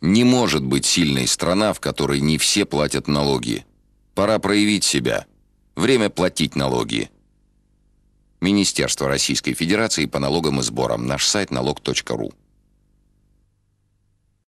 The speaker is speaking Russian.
Не может быть сильной страна, в которой не все платят налоги. Пора проявить себя. Время платить налоги. Министерство Российской Федерации по налогам и сборам. Наш сайт налог.ру.